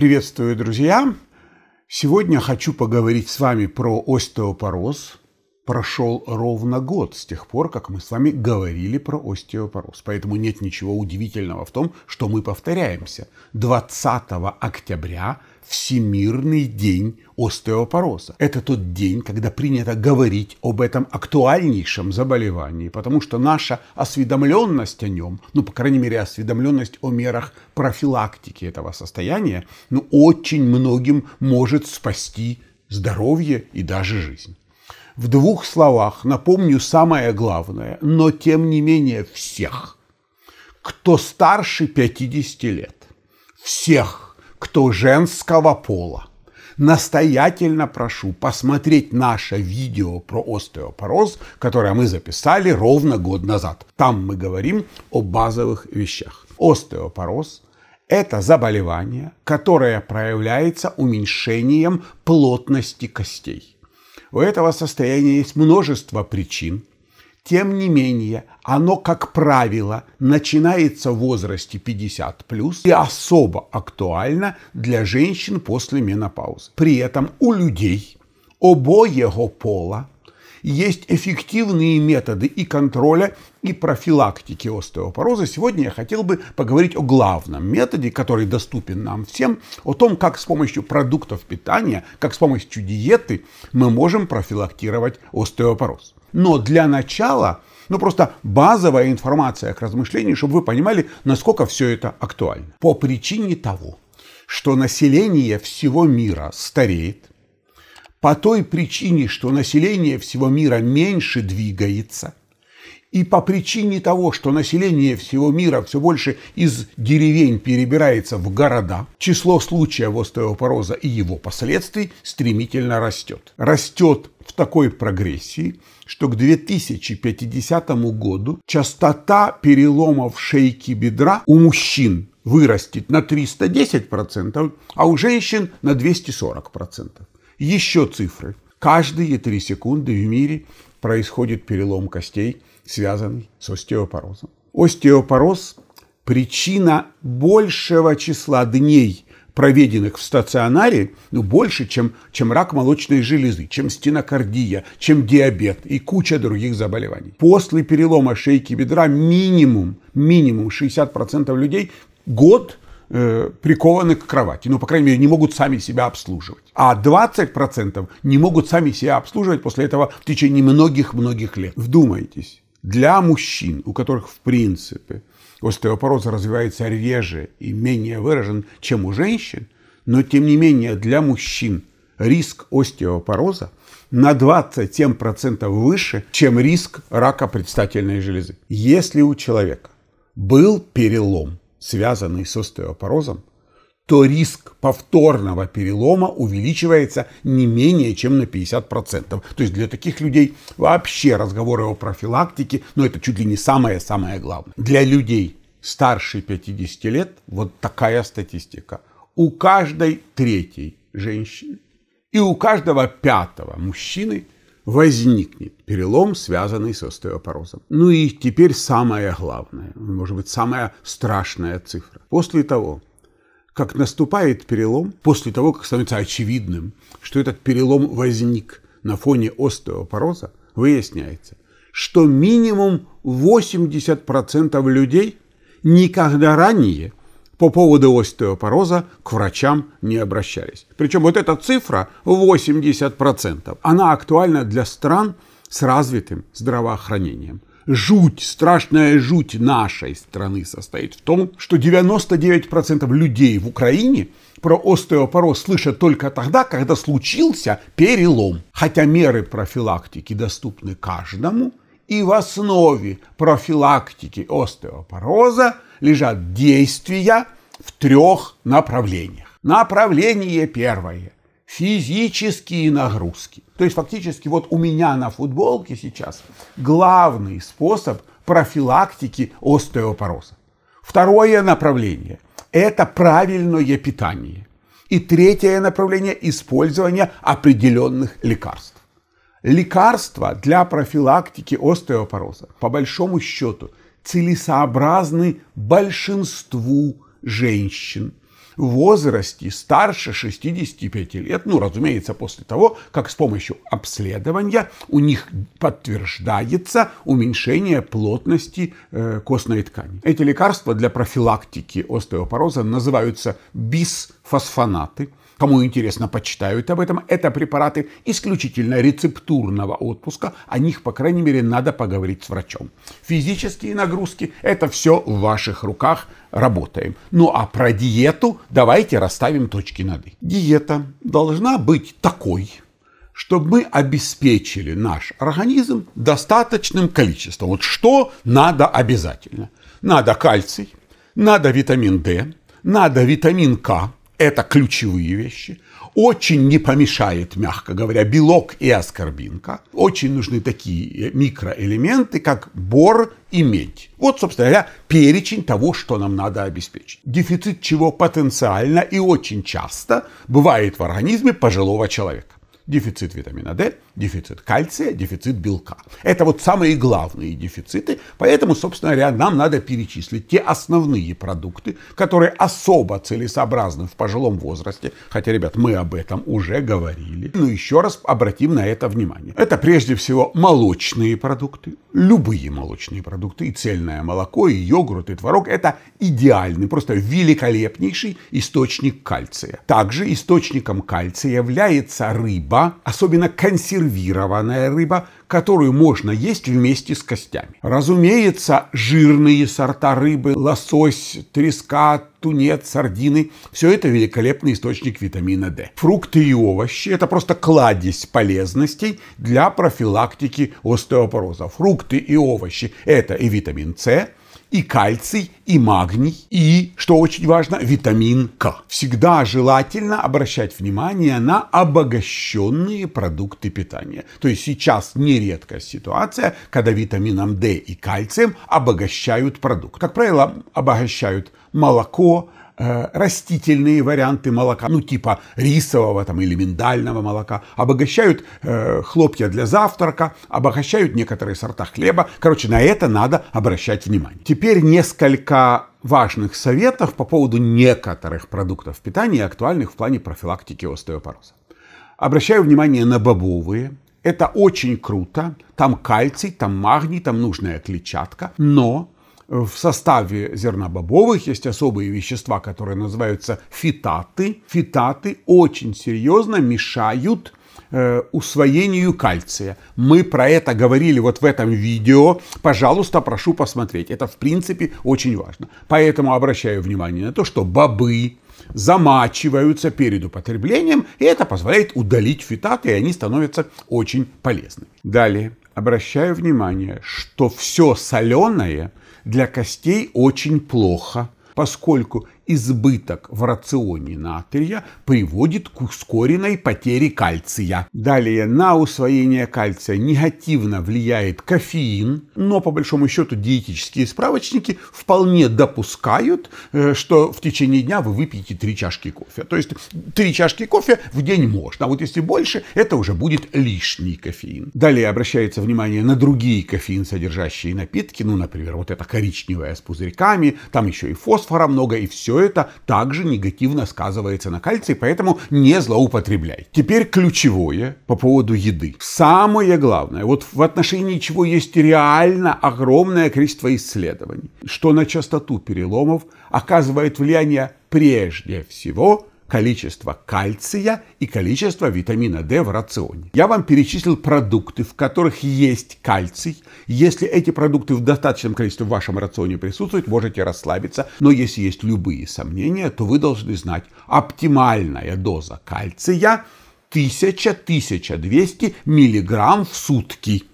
Приветствую, друзья! Сегодня хочу поговорить с вами про остеопороз, Прошел ровно год с тех пор, как мы с вами говорили про остеопороз. Поэтому нет ничего удивительного в том, что мы повторяемся. 20 октября Всемирный день остеопороза. Это тот день, когда принято говорить об этом актуальнейшем заболевании, потому что наша осведомленность о нем, ну, по крайней мере, осведомленность о мерах профилактики этого состояния, ну, очень многим может спасти здоровье и даже жизнь в двух словах напомню самое главное, но тем не менее всех, кто старше 50 лет, всех, кто женского пола, настоятельно прошу посмотреть наше видео про остеопороз, которое мы записали ровно год назад. Там мы говорим о базовых вещах. Остеопороз – это заболевание, которое проявляется уменьшением плотности костей. У этого состояния есть множество причин. Тем не менее, оно, как правило, начинается в возрасте 50+, и особо актуально для женщин после менопаузы. При этом у людей обоего пола есть эффективные методы и контроля, и профилактики остеопороза. Сегодня я хотел бы поговорить о главном методе, который доступен нам всем, о том, как с помощью продуктов питания, как с помощью диеты мы можем профилактировать остеопороз. Но для начала, ну просто базовая информация к размышлению, чтобы вы понимали, насколько все это актуально. По причине того, что население всего мира стареет, по той причине, что население всего мира меньше двигается, и по причине того, что население всего мира все больше из деревень перебирается в города, число случаев остеопороза и его последствий стремительно растет. Растет в такой прогрессии, что к 2050 году частота переломов шейки бедра у мужчин вырастет на 310%, а у женщин на 240%. Еще цифры. Каждые 3 секунды в мире происходит перелом костей, связанный с остеопорозом. Остеопороз – причина большего числа дней, проведенных в стационаре, ну, больше, чем, чем рак молочной железы, чем стенокардия, чем диабет и куча других заболеваний. После перелома шейки бедра минимум, минимум 60% людей год Э, прикованы к кровати. Ну, по крайней мере, не могут сами себя обслуживать. А 20% не могут сами себя обслуживать после этого в течение многих-многих лет. Вдумайтесь, для мужчин, у которых в принципе остеопороз развивается реже и менее выражен, чем у женщин, но тем не менее для мужчин риск остеопороза на 27% выше, чем риск рака предстательной железы. Если у человека был перелом связанные с остеопорозом, то риск повторного перелома увеличивается не менее чем на 50%. То есть для таких людей вообще разговоры о профилактике, ну это чуть ли не самое-самое главное. Для людей старше 50 лет вот такая статистика. У каждой третьей женщины и у каждого пятого мужчины – возникнет перелом, связанный с остеопорозом. Ну и теперь самое главное, может быть, самая страшная цифра. После того, как наступает перелом, после того, как становится очевидным, что этот перелом возник на фоне остеопороза, выясняется, что минимум 80% людей никогда ранее по поводу остеопороза к врачам не обращались. Причем вот эта цифра 80%, она актуальна для стран с развитым здравоохранением. Жуть, страшная жуть нашей страны состоит в том, что 99% людей в Украине про остеопороз слышат только тогда, когда случился перелом. Хотя меры профилактики доступны каждому, и в основе профилактики остеопороза – лежат действия в трех направлениях. Направление первое – физические нагрузки. То есть фактически вот у меня на футболке сейчас главный способ профилактики остеопороза. Второе направление – это правильное питание. И третье направление – использование определенных лекарств. Лекарства для профилактики остеопороза, по большому счету, целесообразны большинству женщин в возрасте старше 65 лет, ну, разумеется, после того, как с помощью обследования у них подтверждается уменьшение плотности э, костной ткани. Эти лекарства для профилактики остеопороза называются бисфосфонаты – Кому интересно, почитают об этом. Это препараты исключительно рецептурного отпуска. О них, по крайней мере, надо поговорить с врачом. Физические нагрузки – это все в ваших руках. Работаем. Ну а про диету давайте расставим точки над «и». Диета должна быть такой, чтобы мы обеспечили наш организм достаточным количеством. Вот что надо обязательно? Надо кальций, надо витамин D, надо витамин К, это ключевые вещи. Очень не помешает, мягко говоря, белок и аскорбинка. Очень нужны такие э, микроэлементы, как бор и медь. Вот, собственно говоря, перечень того, что нам надо обеспечить. Дефицит чего потенциально и очень часто бывает в организме пожилого человека. Дефицит витамина D – дефицит кальция, дефицит белка. Это вот самые главные дефициты, поэтому, собственно говоря, нам надо перечислить те основные продукты, которые особо целесообразны в пожилом возрасте, хотя, ребят, мы об этом уже говорили, но ну, еще раз обратим на это внимание. Это прежде всего молочные продукты, любые молочные продукты, и цельное молоко, и йогурт, и творог, это идеальный, просто великолепнейший источник кальция. Также источником кальция является рыба, особенно консервированная консервированная рыба, которую можно есть вместе с костями. Разумеется, жирные сорта рыбы, лосось, треска, тунец, сардины – все это великолепный источник витамина D. Фрукты и овощи – это просто кладезь полезностей для профилактики остеопороза. Фрукты и овощи – это и витамин С, и кальций, и магний, и, что очень важно, витамин К. Всегда желательно обращать внимание на обогащенные продукты питания. То есть сейчас нередкая ситуация, когда витамином D и кальцием обогащают продукт. Как правило, обогащают молоко, Э, растительные варианты молока, ну типа рисового там или миндального молока, обогащают э, хлопья для завтрака, обогащают некоторые сорта хлеба. Короче, на это надо обращать внимание. Теперь несколько важных советов по поводу некоторых продуктов питания, актуальных в плане профилактики остеопороза. Обращаю внимание на бобовые. Это очень круто. Там кальций, там магний, там нужная клетчатка. Но в составе зерна бобовых есть особые вещества, которые называются фитаты. Фитаты очень серьезно мешают э, усвоению кальция. Мы про это говорили вот в этом видео. Пожалуйста, прошу посмотреть. Это, в принципе, очень важно. Поэтому обращаю внимание на то, что бобы замачиваются перед употреблением, и это позволяет удалить фитаты, и они становятся очень полезными. Далее. Обращаю внимание, что все соленое для костей очень плохо, поскольку избыток в рационе натрия приводит к ускоренной потере кальция. Далее на усвоение кальция негативно влияет кофеин, но по большому счету диетические справочники вполне допускают, э, что в течение дня вы выпьете три чашки кофе. То есть три чашки кофе в день можно, а вот если больше, это уже будет лишний кофеин. Далее обращается внимание на другие кофеин содержащие напитки, ну, например, вот это коричневое с пузырьками, там еще и фосфора много и все все это также негативно сказывается на кальций, поэтому не злоупотребляй. Теперь ключевое по поводу еды. Самое главное, вот в отношении чего есть реально огромное количество исследований, что на частоту переломов оказывает влияние прежде всего количество кальция и количество витамина D в рационе. Я вам перечислил продукты, в которых есть кальций. Если эти продукты в достаточном количестве в вашем рационе присутствуют, можете расслабиться. Но если есть любые сомнения, то вы должны знать, оптимальная доза кальция 1000-1200 миллиграмм в сутки.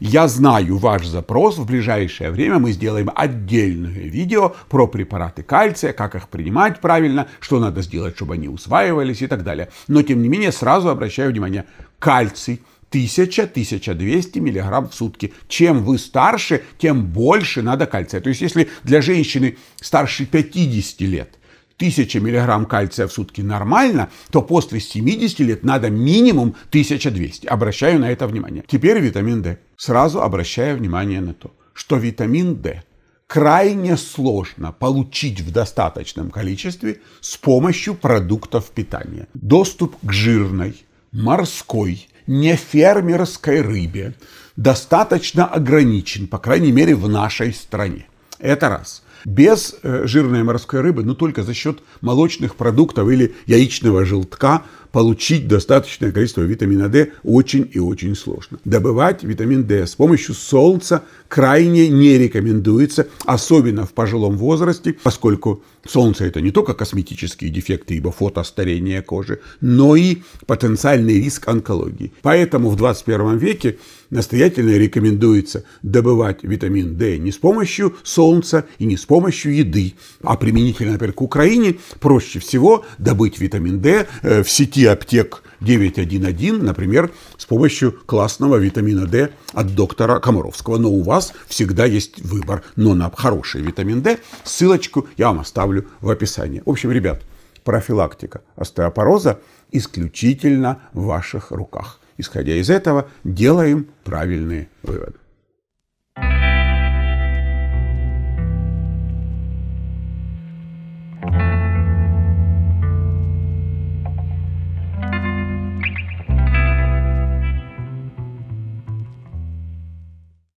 Я знаю ваш запрос, в ближайшее время мы сделаем отдельное видео про препараты кальция, как их принимать правильно, что надо сделать, чтобы они усваивались и так далее. Но, тем не менее, сразу обращаю внимание, кальций 1000-1200 миллиграмм в сутки. Чем вы старше, тем больше надо кальция. То есть, если для женщины старше 50 лет 1000 миллиграмм кальция в сутки нормально, то после 70 лет надо минимум 1200. Обращаю на это внимание. Теперь витамин D. Сразу обращаю внимание на то, что витамин D крайне сложно получить в достаточном количестве с помощью продуктов питания. Доступ к жирной, морской, не фермерской рыбе достаточно ограничен, по крайней мере в нашей стране. Это раз – без э, жирной морской рыбы, но только за счет молочных продуктов или яичного желтка, получить достаточное количество витамина D очень и очень сложно. Добывать витамин D с помощью солнца крайне не рекомендуется, особенно в пожилом возрасте, поскольку солнце это не только косметические дефекты, ибо фотостарение кожи, но и потенциальный риск онкологии. Поэтому в 21 веке настоятельно рекомендуется добывать витамин D не с помощью солнца и не с помощью еды, а применительно, например, к Украине проще всего добыть витамин D э, в сети сети аптек 911, например, с помощью классного витамина D от доктора Комаровского. Но у вас всегда есть выбор, но на хороший витамин D. Ссылочку я вам оставлю в описании. В общем, ребят, профилактика остеопороза исключительно в ваших руках. Исходя из этого, делаем правильные выводы.